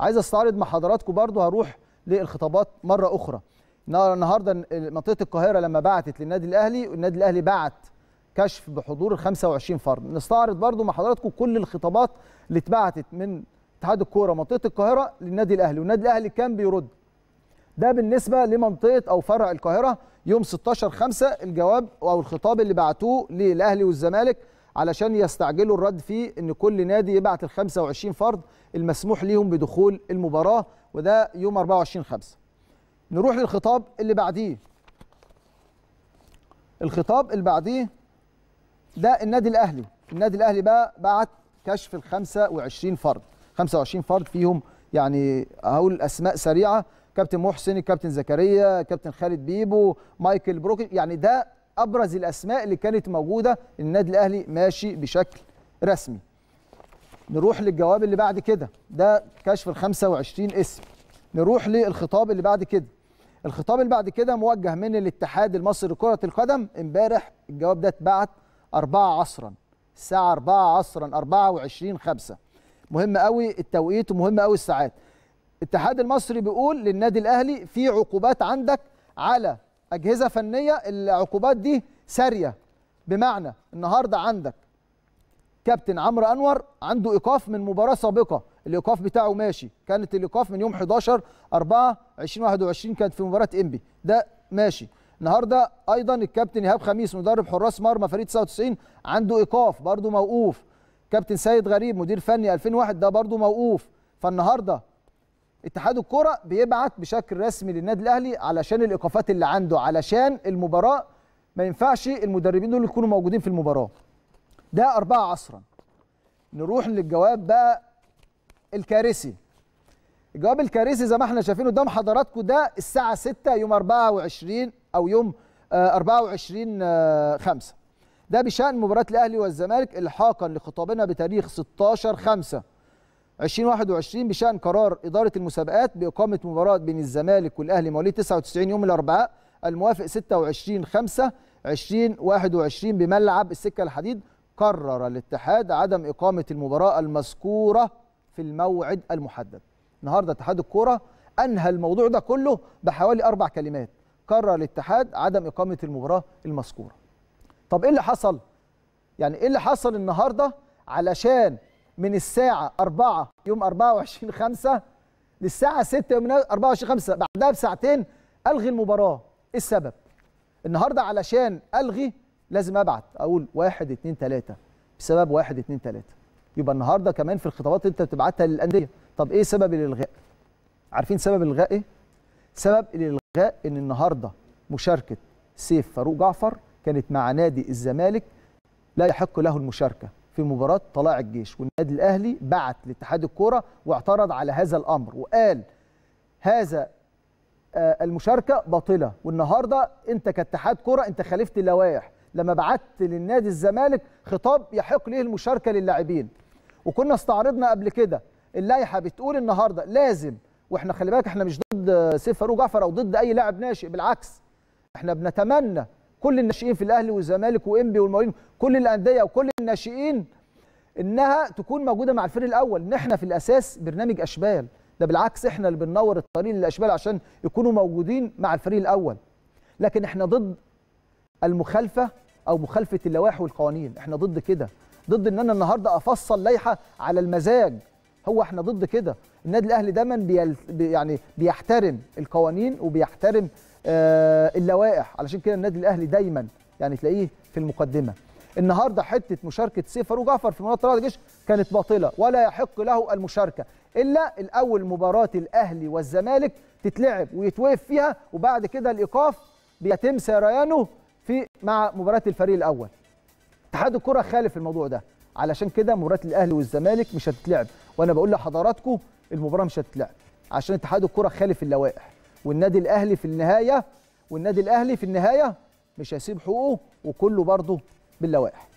عايز استعرض مع حضراتكم برضه هروح للخطابات مره اخرى النهارده منطقه القاهره لما بعتت للنادي الاهلي النادي الاهلي بعت كشف بحضور 25 فرد نستعرض برضو مع حضراتكم كل الخطابات اللي اتبعتت من اتحاد الكوره منطقه القاهره للنادي الاهلي والنادي الاهلي كان بيرد ده بالنسبه لمنطقه او فرع القاهره يوم 16 5 الجواب او الخطاب اللي بعتوه للاهلي والزمالك علشان يستعجلوا الرد فيه ان كل نادي يبعت ال 25 فرد المسموح ليهم بدخول المباراه وده يوم 24 5 نروح للخطاب اللي بعديه الخطاب اللي بعديه ده النادي الاهلي النادي الاهلي بقى بعت كشف ال 25 فرد 25 فرد فيهم يعني هقول اسماء سريعه كابتن محسن الكابتن زكريا كابتن خالد بيبو مايكل بروك يعني ده ابرز الاسماء اللي كانت موجوده النادي الاهلي ماشي بشكل رسمي نروح للجواب اللي بعد كده ده كشف ال 25 اسم نروح للخطاب اللي بعد كده الخطاب اللي بعد كده موجه من الاتحاد المصري لكره القدم امبارح الجواب ده اتبعت 4 عصرا الساعه 4 عصرا 24 5 مهم قوي التوقيت ومهم قوي الساعات الاتحاد المصري بيقول للنادي الاهلي في عقوبات عندك على اجهزه فنيه العقوبات دي ساريه بمعنى النهارده عندك كابتن عمرو انور عنده ايقاف من مباراه سابقه الايقاف بتاعه ماشي كانت الايقاف من يوم 11 4 2021 كانت في مباراه انبي ده ماشي النهارده ايضا الكابتن ايهاب خميس مدرب حراس مرمى فريق 99 عنده ايقاف برده موقوف كابتن سيد غريب مدير فني 2001 ده برده موقوف فالنهارده اتحاد الكرة بيبعت بشكل رسمي للنادي الاهلي علشان الايقافات اللي عنده علشان المباراه ما ينفعش المدربين دول يكونوا موجودين في المباراه ده أربعة عصرا نروح للجواب بقى الكارثي الجواب الكارثي زي ما احنا شايفينه قدام حضراتكم ده الساعة 6 يوم 24 أو يوم 24 آه، 5 آه، ده بشأن مباراة الأهلي والزمالك إلحاقا لخطابنا بتاريخ 16 5 2021 بشان قرار اداره المسابقات باقامه مباراه بين الزمالك والاهلي مواليد 99 يوم الاربعاء الموافق 26 5 2021 بملعب السكه الحديد قرر الاتحاد عدم اقامه المباراه المذكوره في الموعد المحدد. النهارده اتحاد الكوره انهى الموضوع ده كله بحوالي اربع كلمات. قرر الاتحاد عدم اقامه المباراه المذكوره. طب ايه اللي حصل؟ يعني ايه اللي حصل النهارده علشان من الساعة 4 يوم 24 5 للساعة 6 يوم 24 5 بعدها بساعتين ألغي المباراة إيه السبب؟ النهاردة علشان ألغي لازم أبعت أقول 1 2 3 بسبب 1 2 3 يبقى النهاردة كمان في الخطابات أنت بتبعتها للأندية طب إيه سبب الإلغاء؟ عارفين سبب الإلغاء إيه؟ سبب الإلغاء إن النهاردة مشاركة سيف فاروق جعفر كانت مع نادي الزمالك لا يحق له المشاركة في مباراه طلائع الجيش والنادي الاهلي بعت لاتحاد الكوره واعترض على هذا الامر وقال هذا آه، المشاركه باطله والنهارده انت كاتحاد كوره انت خالفت اللوائح لما بعت للنادي الزمالك خطاب يحق له المشاركه للاعبين وكنا استعرضنا قبل كده اللائحه بتقول النهارده لازم واحنا خلي بالك احنا مش ضد سيف فاروق جعفر او ضد اي لاعب ناشئ بالعكس احنا بنتمنى كل الناشئين في الاهلي والزمالك وانبي والمقاولين كل الانديه وكل الناشئين انها تكون موجوده مع الفريق الاول ان احنا في الاساس برنامج اشبال ده بالعكس احنا اللي بننور الطريق للاشبال عشان يكونوا موجودين مع الفريق الاول لكن احنا ضد المخالفه او مخالفه اللوائح والقوانين احنا ضد كده ضد ان انا النهارده افصل لائحه على المزاج هو احنا ضد كده النادي الاهلي دايما بيل... يعني بيحترم القوانين وبيحترم آه، اللوائح علشان كده النادي الاهلي دايما يعني تلاقيه في المقدمه النهارده حته مشاركه فاروق جعفر في مباراه طلائع الجيش كانت باطله ولا يحق له المشاركه الا الاول مباراه الاهلي والزمالك تتلعب ويتوقف فيها وبعد كده الايقاف بيتم سريانه في مع مباراه الفريق الاول اتحاد الكره خالف الموضوع ده علشان كده مباراه الاهلي والزمالك مش هتتلعب وانا بقول لحضراتكم المباراه مش هتتلعب عشان اتحاد الكره خالف اللوائح والنادي الاهلي في النهايه والنادي الاهلي في النهايه مش هيسيب حقوقه وكله برضه باللوائح